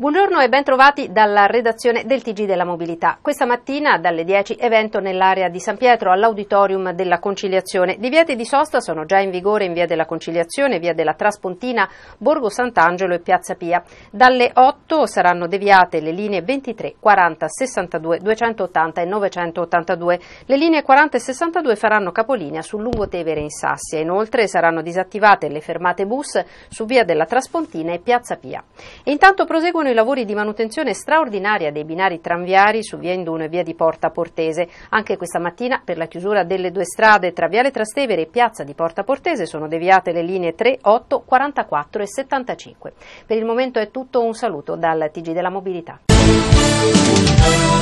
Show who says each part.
Speaker 1: Buongiorno
Speaker 2: e bentrovati dalla redazione del TG della Mobilità. Questa mattina dalle 10 evento nell'area di San Pietro all'auditorium della Conciliazione. Divieti di sosta sono già in vigore in via della Conciliazione, via della Traspontina, Borgo Sant'Angelo e Piazza Pia. Dalle 8 saranno deviate le linee 23, 40, 62, 280 e 982. Le linee 40 e 62 faranno capolinea sul Lungotevere in Sassia. Inoltre saranno disattivate le fermate bus su via della Traspontina e Piazza Pia. E intanto proseguono i lavori di manutenzione straordinaria dei binari tranviari su via Induno e via di Porta Portese. Anche questa mattina per la chiusura delle due strade tra Viale Trastevere e Piazza di Porta Portese sono deviate le linee 3, 8, 44 e 75. Per il momento è tutto, un saluto dal TG della Mobilità.